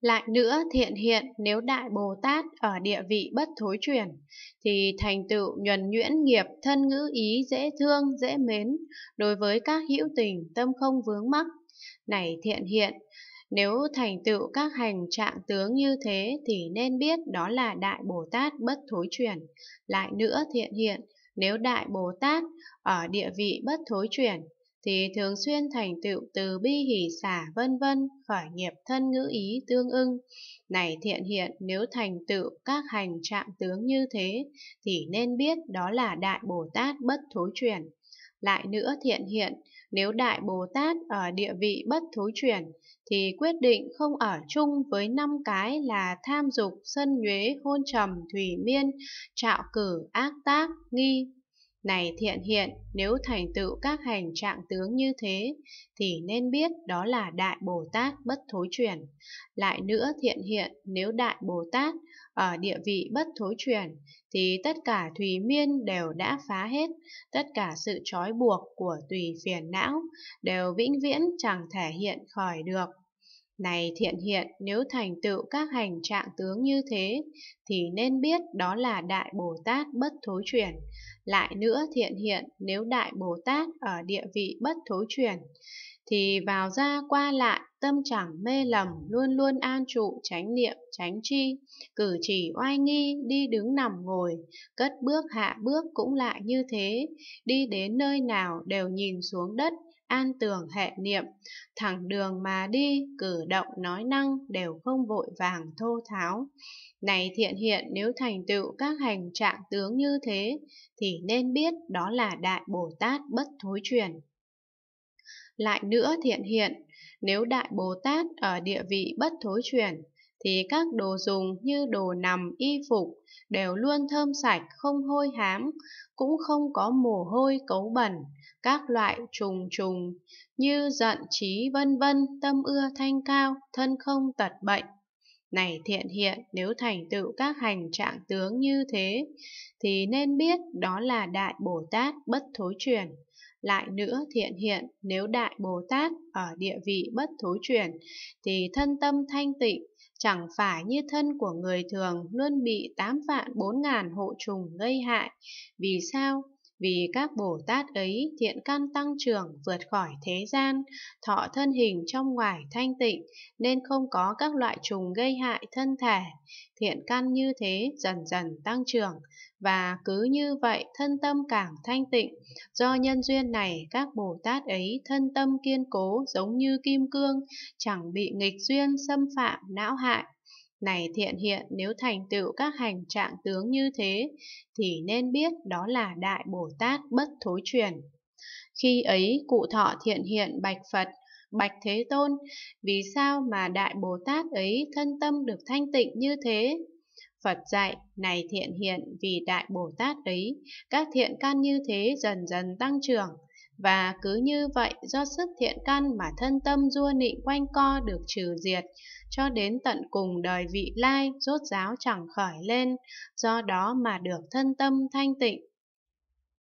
Lại nữa thiện hiện nếu Đại Bồ Tát ở địa vị bất thối chuyển, thì thành tựu nhuần nhuyễn nghiệp thân ngữ ý dễ thương, dễ mến, đối với các hữu tình tâm không vướng mắc. Này thiện hiện, nếu thành tựu các hành trạng tướng như thế thì nên biết đó là Đại Bồ Tát bất thối chuyển. Lại nữa thiện hiện, nếu Đại Bồ Tát ở địa vị bất thối chuyển thì thường xuyên thành tựu từ bi hỷ xả vân vân khỏi nghiệp thân ngữ ý tương ưng. Này thiện hiện nếu thành tựu các hành trạng tướng như thế thì nên biết đó là Đại Bồ Tát bất thối chuyển. Lại nữa thiện hiện, nếu Đại Bồ Tát ở địa vị bất thối chuyển thì quyết định không ở chung với năm cái là tham dục, sân nhuế, hôn trầm, thủy miên, trạo cử, ác tác, nghi, này thiện hiện, nếu thành tựu các hành trạng tướng như thế, thì nên biết đó là Đại Bồ Tát bất thối chuyển. Lại nữa thiện hiện, nếu Đại Bồ Tát ở địa vị bất thối chuyển, thì tất cả thùy miên đều đã phá hết, tất cả sự trói buộc của tùy phiền não đều vĩnh viễn chẳng thể hiện khỏi được. Này thiện hiện, nếu thành tựu các hành trạng tướng như thế, thì nên biết đó là Đại Bồ Tát bất thối chuyển. Lại nữa thiện hiện, nếu Đại Bồ Tát ở địa vị bất thối chuyển, thì vào ra qua lại, tâm chẳng mê lầm, luôn luôn an trụ, tránh niệm, tránh chi, cử chỉ oai nghi, đi đứng nằm ngồi, cất bước hạ bước cũng lại như thế, đi đến nơi nào đều nhìn xuống đất, an tường hệ niệm, thẳng đường mà đi, cử động nói năng đều không vội vàng thô tháo. Này thiện hiện nếu thành tựu các hành trạng tướng như thế, thì nên biết đó là Đại Bồ Tát bất thối truyền. Lại nữa thiện hiện, nếu Đại Bồ Tát ở địa vị bất thối truyền, thì các đồ dùng như đồ nằm, y phục đều luôn thơm sạch, không hôi hám, cũng không có mồ hôi cấu bẩn, các loại trùng trùng như giận trí vân vân, tâm ưa thanh cao, thân không tật bệnh. Này thiện hiện, nếu thành tựu các hành trạng tướng như thế, thì nên biết đó là Đại Bồ Tát bất thối truyền. Lại nữa thiện hiện, nếu Đại Bồ Tát ở địa vị bất thối truyền, thì thân tâm thanh tịnh, chẳng phải như thân của người thường luôn bị tám vạn bốn ngàn hộ trùng gây hại. Vì sao? Vì các Bồ Tát ấy thiện căn tăng trưởng vượt khỏi thế gian, thọ thân hình trong ngoài thanh tịnh, nên không có các loại trùng gây hại thân thể. Thiện căn như thế dần dần tăng trưởng, và cứ như vậy thân tâm càng thanh tịnh. Do nhân duyên này, các Bồ Tát ấy thân tâm kiên cố giống như kim cương, chẳng bị nghịch duyên xâm phạm não hại này thiện hiện nếu thành tựu các hành trạng tướng như thế, thì nên biết đó là Đại Bồ Tát bất thối truyền. Khi ấy cụ thọ thiện hiện bạch Phật, bạch Thế Tôn, vì sao mà Đại Bồ Tát ấy thân tâm được thanh tịnh như thế? Phật dạy, này thiện hiện vì Đại Bồ Tát ấy, các thiện căn như thế dần dần tăng trưởng, và cứ như vậy do sức thiện căn mà thân tâm dua nịnh quanh co được trừ diệt, cho đến tận cùng đời vị lai rốt ráo chẳng khởi lên, do đó mà được thân tâm thanh tịnh,